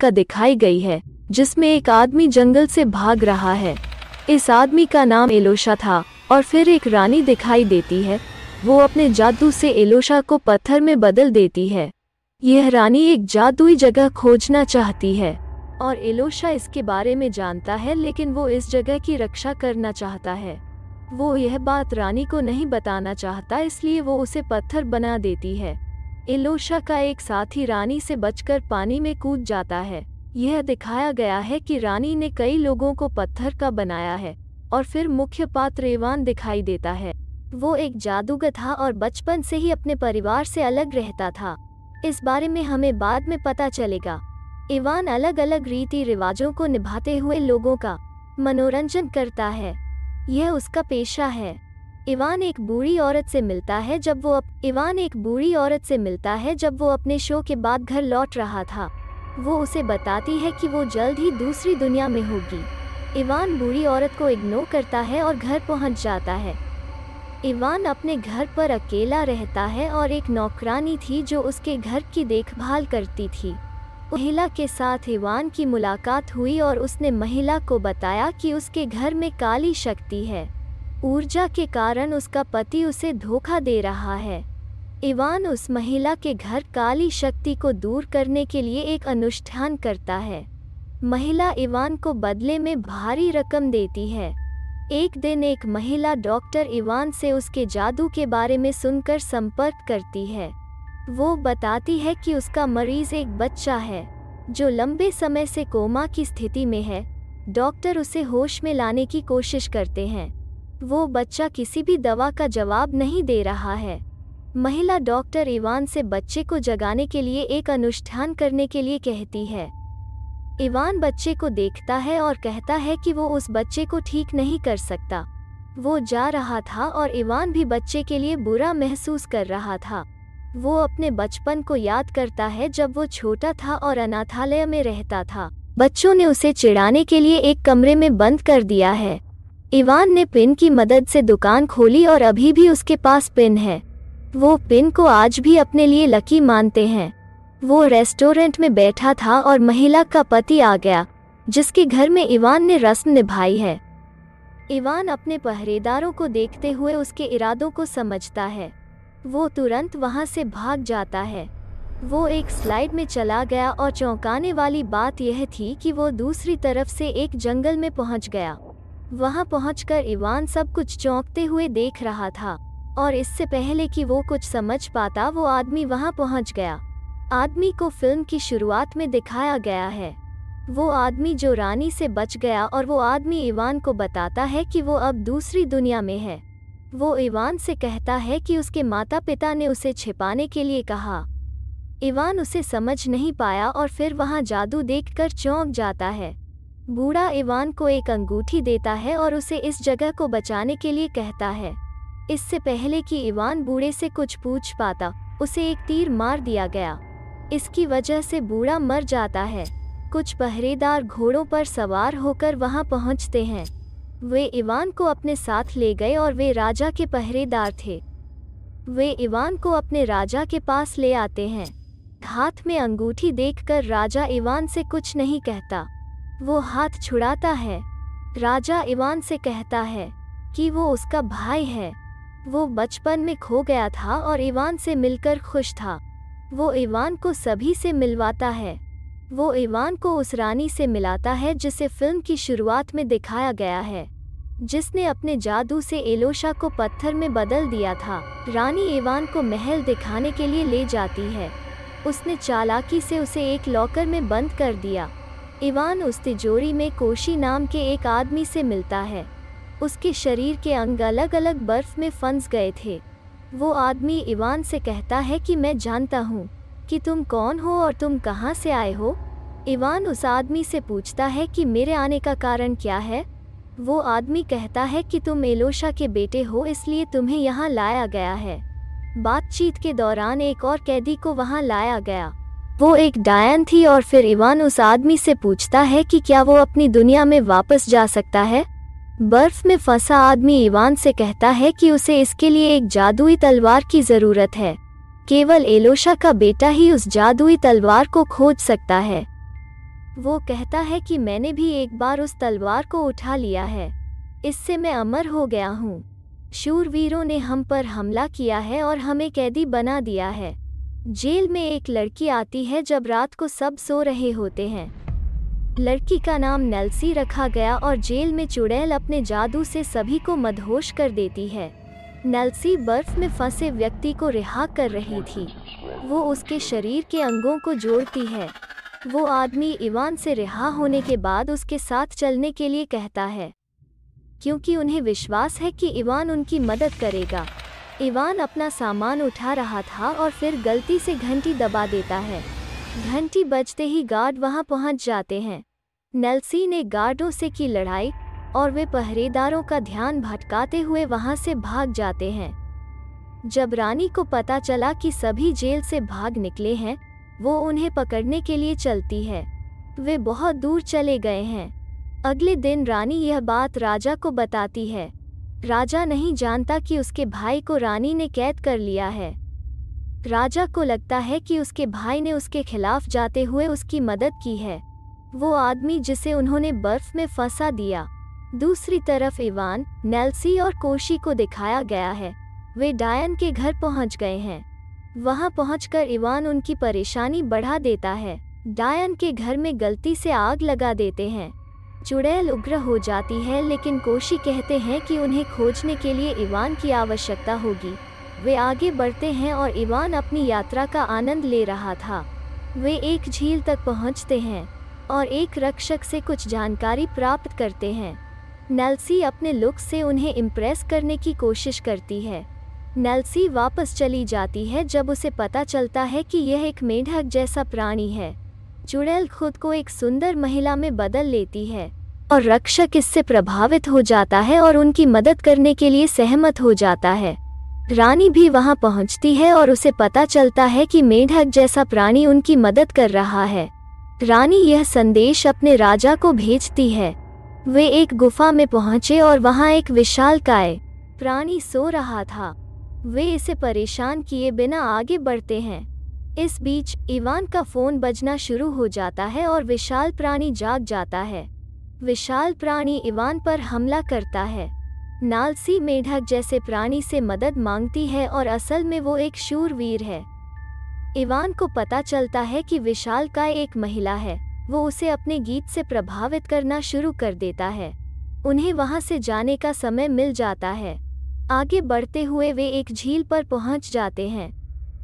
का दिखाई गई है जिसमें एक आदमी जंगल से भाग रहा है इस आदमी का नाम एलोशा था और फिर एक रानी दिखाई देती है वो अपने जादू से एलोशा को पत्थर में बदल देती है यह रानी एक जादुई जगह खोजना चाहती है और एलोशा इसके बारे में जानता है लेकिन वो इस जगह की रक्षा करना चाहता है वो यह बात रानी को नहीं बताना चाहता इसलिए वो उसे पत्थर बना देती है एलोशा का एक साथी रानी से बचकर पानी में कूद जाता है यह दिखाया गया है कि रानी ने कई लोगों को पत्थर का बनाया है और फिर मुख्य पात्र एवान दिखाई देता है वो एक जादूगर था और बचपन से ही अपने परिवार से अलग रहता था इस बारे में हमें बाद में पता चलेगा इवान अलग अलग रीति रिवाजों को निभाते हुए लोगों का मनोरंजन करता है यह उसका पेशा है इवान एक बूढ़ी औरत से मिलता है जब वो अप... इवान एक बूढ़ी औरत से मिलता है जब वो अपने शो के बाद घर लौट रहा था वो उसे बताती है कि वो जल्द ही दूसरी दुनिया में होगी इवान बूढ़ी औरत को इग्नोर करता है और घर पहुंच जाता है इवान अपने घर पर अकेला रहता है और एक नौकरानी थी जो उसके घर की देखभाल करती थी महिला के साथ इवान की मुलाकात हुई और उसने महिला को बताया कि उसके घर में काली शक्ति है ऊर्जा के कारण उसका पति उसे धोखा दे रहा है इवान उस महिला के घर काली शक्ति को दूर करने के लिए एक अनुष्ठान करता है महिला इवान को बदले में भारी रकम देती है एक दिन एक महिला डॉक्टर इवान से उसके जादू के बारे में सुनकर संपर्क करती है वो बताती है कि उसका मरीज एक बच्चा है जो लंबे समय से कोमा की स्थिति में है डॉक्टर उसे होश में लाने की कोशिश करते हैं वो बच्चा किसी भी दवा का जवाब नहीं दे रहा है महिला डॉक्टर इवान से बच्चे को जगाने के लिए एक अनुष्ठान करने के लिए कहती है इवान बच्चे को देखता है और कहता है कि वो उस बच्चे को ठीक नहीं कर सकता वो जा रहा था और इवान भी बच्चे के लिए बुरा महसूस कर रहा था वो अपने बचपन को याद करता है जब वो छोटा था और अनाथालय में रहता था बच्चों ने उसे चिढ़ाने के लिए एक कमरे में बंद कर दिया है इवान ने पिन की मदद से दुकान खोली और अभी भी उसके पास पिन है वो पिन को आज भी अपने लिए लकी मानते हैं वो रेस्टोरेंट में बैठा था और महिला का पति आ गया जिसके घर में इवान ने रस्म निभाई है इवान अपने पहरेदारों को देखते हुए उसके इरादों को समझता है वो तुरंत वहाँ से भाग जाता है वो एक स्लाइड में चला गया और चौंकाने वाली बात यह थी कि वो दूसरी तरफ से एक जंगल में पहुँच गया वहां पहुंचकर इवान सब कुछ चौंकते हुए देख रहा था और इससे पहले कि वो कुछ समझ पाता वो आदमी वहां पहुंच गया आदमी को फिल्म की शुरुआत में दिखाया गया है वो आदमी जो रानी से बच गया और वो आदमी इवान को बताता है कि वो अब दूसरी दुनिया में है वो इवान से कहता है कि उसके माता पिता ने उसे छिपाने के लिए कहा इवान उसे समझ नहीं पाया और फिर वहाँ जादू देखकर चौंक जाता है बूढ़ा इवान को एक अंगूठी देता है और उसे इस जगह को बचाने के लिए कहता है इससे पहले कि इवान बूढ़े से कुछ पूछ पाता उसे एक तीर मार दिया गया इसकी वजह से बूढ़ा मर जाता है कुछ पहरेदार घोड़ों पर सवार होकर वहां पहुंचते हैं वे इवान को अपने साथ ले गए और वे राजा के पहरेदार थे वे इवान को अपने राजा के पास ले आते हैं हाथ में अंगूठी देखकर राजा इवान से कुछ नहीं कहता वो हाथ छुड़ाता है राजा इवान से कहता है कि वो उसका भाई है वो बचपन में खो गया था और इवान से मिलकर खुश था वो इवान को सभी से मिलवाता है वो इवान को उस रानी से मिलाता है जिसे फिल्म की शुरुआत में दिखाया गया है जिसने अपने जादू से एलोशा को पत्थर में बदल दिया था रानी इवान को महल दिखाने के लिए ले जाती है उसने चालाकी से उसे एक लॉकर में बंद कर दिया इवान उस तिजोरी में कोशी नाम के एक आदमी से मिलता है उसके शरीर के अंग अलग अलग बर्फ में फंस गए थे वो आदमी इवान से कहता है कि मैं जानता हूँ कि तुम कौन हो और तुम कहाँ से आए हो इवान उस आदमी से पूछता है कि मेरे आने का कारण क्या है वो आदमी कहता है कि तुम एलोशा के बेटे हो इसलिए तुम्हें यहाँ लाया गया है बातचीत के दौरान एक और कैदी को वहाँ लाया गया वो एक डायन थी और फिर इवान उस आदमी से पूछता है कि क्या वो अपनी दुनिया में वापस जा सकता है बर्फ में फंसा आदमी इवान से कहता है कि उसे इसके लिए एक जादुई तलवार की जरूरत है केवल एलोशा का बेटा ही उस जादुई तलवार को खोज सकता है वो कहता है कि मैंने भी एक बार उस तलवार को उठा लिया है इससे मैं अमर हो गया हूँ शूरवीरों ने हम पर हमला किया है और हमें कैदी बना दिया है जेल में एक लड़की आती है जब रात को सब सो रहे होते हैं लड़की का नाम नेल्सी रखा गया और जेल में चुड़ैल अपने जादू से सभी को मदहोश कर देती है नेल्सी बर्फ में फंसे व्यक्ति को रिहा कर रही थी वो उसके शरीर के अंगों को जोड़ती है वो आदमी ईवान से रिहा होने के बाद उसके साथ चलने के लिए कहता है क्योंकि उन्हें विश्वास है कि ईवान उनकी मदद करेगा इवान अपना सामान उठा रहा था और फिर गलती से घंटी दबा देता है घंटी बजते ही गार्ड वहां पहुंच जाते हैं नेल्सी ने गार्डों से की लड़ाई और वे पहरेदारों का ध्यान भटकाते हुए वहां से भाग जाते हैं जब रानी को पता चला कि सभी जेल से भाग निकले हैं वो उन्हें पकड़ने के लिए चलती है वे बहुत दूर चले गए हैं अगले दिन रानी यह बात राजा को बताती है राजा नहीं जानता कि उसके भाई को रानी ने कैद कर लिया है राजा को लगता है कि उसके भाई ने उसके खिलाफ जाते हुए उसकी मदद की है वो आदमी जिसे उन्होंने बर्फ में फंसा दिया दूसरी तरफ इवान नेल्सी और कोशी को दिखाया गया है वे डायन के घर पहुंच गए हैं वहां पहुंचकर इवान उनकी परेशानी बढ़ा देता है डायन के घर में गलती से आग लगा देते हैं चुड़ैल उग्र हो जाती है लेकिन कोशी कहते हैं कि उन्हें खोजने के लिए इवान की आवश्यकता होगी वे आगे बढ़ते हैं और इवान अपनी यात्रा का आनंद ले रहा था वे एक झील तक पहुंचते हैं और एक रक्षक से कुछ जानकारी प्राप्त करते हैं नेल्सी अपने लुक से उन्हें इम्प्रेस करने की कोशिश करती है नेल्सी वापस चली जाती है जब उसे पता चलता है कि यह एक मेढक जैसा प्राणी है चुड़ैल खुद को एक सुंदर महिला में बदल लेती है और रक्षक इससे प्रभावित हो जाता है और उनकी मदद करने के लिए सहमत हो जाता है रानी भी वहां पहुंचती है और उसे पता चलता है कि मेढक जैसा प्राणी उनकी मदद कर रहा है रानी यह संदेश अपने राजा को भेजती है वे एक गुफा में पहुंचे और वहां एक विशाल काय प्राणी सो रहा था वे इसे परेशान किए बिना आगे बढ़ते हैं इस बीच इवान का फोन बजना शुरू हो जाता है और विशाल प्राणी जाग जाता है विशाल प्राणी इवान पर हमला करता है नालसी मेढक जैसे प्राणी से मदद मांगती है और असल में वो एक शूरवीर है इवान को पता चलता है कि विशाल का एक महिला है वो उसे अपने गीत से प्रभावित करना शुरू कर देता है उन्हें वहाँ से जाने का समय मिल जाता है आगे बढ़ते हुए वे एक झील पर पहुंच जाते हैं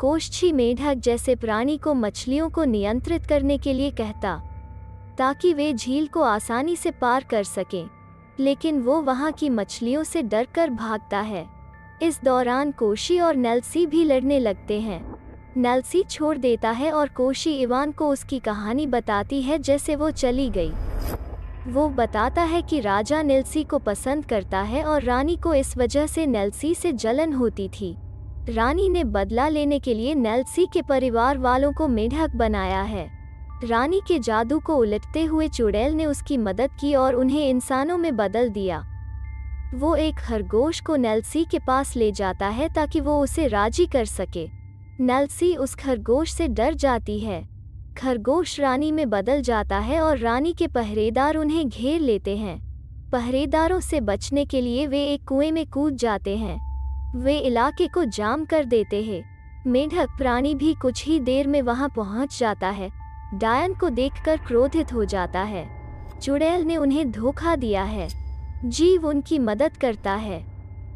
कोश्छी मेढक जैसे प्राणी को मछलियों को नियंत्रित करने के लिए कहता ताकि वे झील को आसानी से पार कर सकें लेकिन वो वहाँ की मछलियों से डर कर भागता है इस दौरान कोशी और नेल्सी भी लड़ने लगते हैं नेल्सी छोड़ देता है और कोशी इवान को उसकी कहानी बताती है जैसे वो चली गई वो बताता है कि राजा नेल्सी को पसंद करता है और रानी को इस वजह से नेल्सी से जलन होती थी रानी ने बदला लेने के लिए नेल्सी के परिवार वालों को मेढक बनाया है रानी के जादू को उलटते हुए चुड़ैल ने उसकी मदद की और उन्हें इंसानों में बदल दिया वो एक खरगोश को नेल्सी के पास ले जाता है ताकि वो उसे राजी कर सके नेल्सी उस खरगोश से डर जाती है खरगोश रानी में बदल जाता है और रानी के पहरेदार उन्हें घेर लेते हैं पहरेदारों से बचने के लिए वे एक कुएं में कूद जाते हैं वे इलाके को जाम कर देते हैं मेढक प्राणी भी कुछ ही देर में वहां पहुंच जाता है डायन को देखकर क्रोधित हो जाता है चुड़ैल ने उन्हें धोखा दिया है जीव उनकी मदद करता है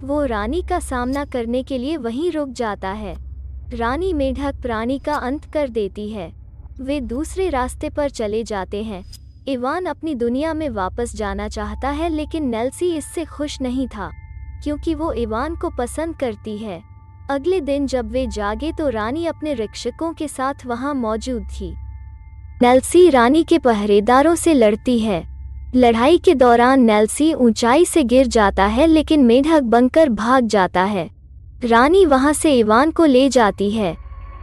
वो रानी का सामना करने के लिए वहीं रुक जाता है रानी मेढक प्राणी का अंत कर देती है वे दूसरे रास्ते पर चले जाते हैं इवान अपनी दुनिया में वापस जाना चाहता है लेकिन नेल्सी इससे खुश नहीं था क्योंकि वो इवान को पसंद करती है अगले दिन जब वे जागे तो रानी अपने रक्षकों के साथ वहाँ मौजूद थी नेल्सी रानी के पहरेदारों से लड़ती है लड़ाई के दौरान नेल्सी ऊंचाई से गिर जाता है लेकिन मेढक बनकर भाग जाता है रानी वहां से इवान को ले जाती है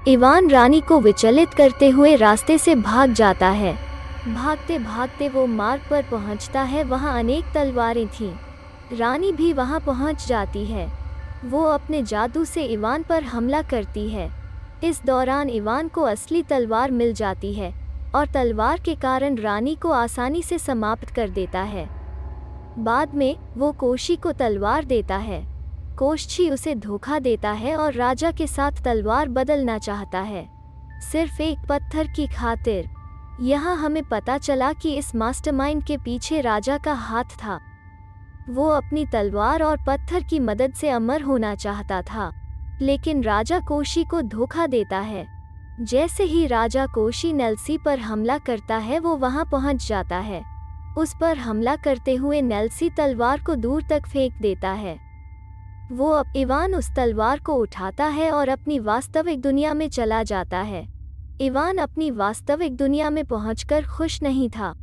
इवान रानी को विचलित करते हुए रास्ते से भाग जाता है भागते भागते वो मार्ग पर पहुंचता है वहां अनेक तलवारें थीं रानी भी वहां पहुंच जाती है वो अपने जादू से इवान पर हमला करती है इस दौरान इवान को असली तलवार मिल जाती है और तलवार के कारण रानी को आसानी से समाप्त कर देता है बाद में वो कोशी को तलवार देता है कोशी उसे धोखा देता है और राजा के साथ तलवार बदलना चाहता है सिर्फ एक पत्थर की खातिर यहाँ हमें पता चला कि इस मास्टरमाइंड के पीछे राजा का हाथ था वो अपनी तलवार और पत्थर की मदद से अमर होना चाहता था लेकिन राजा कोशी को धोखा देता है जैसे ही राजा कोशी नेल्सी पर हमला करता है वो वहां पहुंच जाता है उस पर हमला करते हुए नेल्सी तलवार को दूर तक फेंक देता है वो अब इवान उस तलवार को उठाता है और अपनी वास्तविक दुनिया में चला जाता है इवान अपनी वास्तविक दुनिया में पहुंचकर खुश नहीं था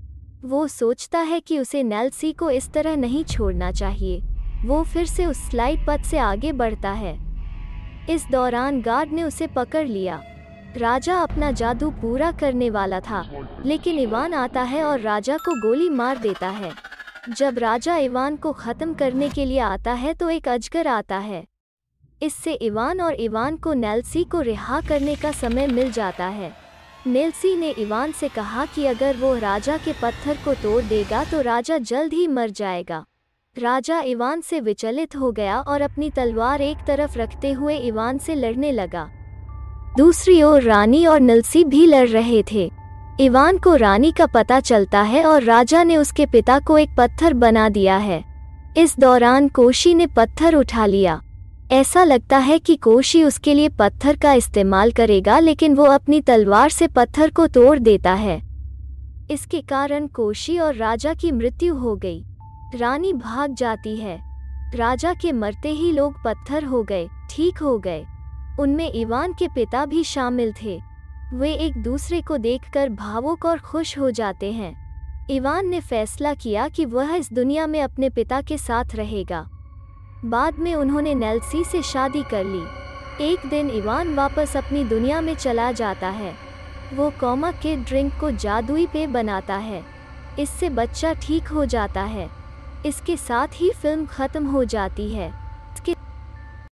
वो सोचता है कि उसे नेल्सी को इस तरह नहीं छोड़ना चाहिए वो फिर से उस स्लाइड पथ से आगे बढ़ता है इस दौरान गार्ड ने उसे पकड़ लिया राजा अपना जादू पूरा करने वाला था लेकिन इवान आता है और राजा को गोली मार देता है जब राजा इवान को ख़त्म करने के लिए आता है तो एक अजगर आता है इससे इवान और इवान को नेल्सी को रिहा करने का समय मिल जाता है नेल्सी ने इवान से कहा कि अगर वो राजा के पत्थर को तोड़ देगा तो राजा जल्द ही मर जाएगा राजा इवान से विचलित हो गया और अपनी तलवार एक तरफ रखते हुए इवान से लड़ने लगा दूसरी ओर रानी और नलसी भी लड़ रहे थे इवान को रानी का पता चलता है और राजा ने उसके पिता को एक पत्थर बना दिया है इस दौरान कोशी ने पत्थर उठा लिया ऐसा लगता है कि कोशी उसके लिए पत्थर का इस्तेमाल करेगा लेकिन वो अपनी तलवार से पत्थर को तोड़ देता है इसके कारण कोशी और राजा की मृत्यु हो गई रानी भाग जाती है राजा के मरते ही लोग पत्थर हो गए ठीक हो गए उनमें ईवान के पिता भी शामिल थे वे एक दूसरे को देखकर भावुक और खुश हो जाते हैं इवान ने फैसला किया कि वह इस दुनिया में अपने पिता के साथ रहेगा बाद में उन्होंने नेल्सी से शादी कर ली एक दिन इवान वापस अपनी दुनिया में चला जाता है वो कॉमा के ड्रिंक को जादुई पेय बनाता है इससे बच्चा ठीक हो जाता है इसके साथ ही फिल्म ख़त्म हो जाती है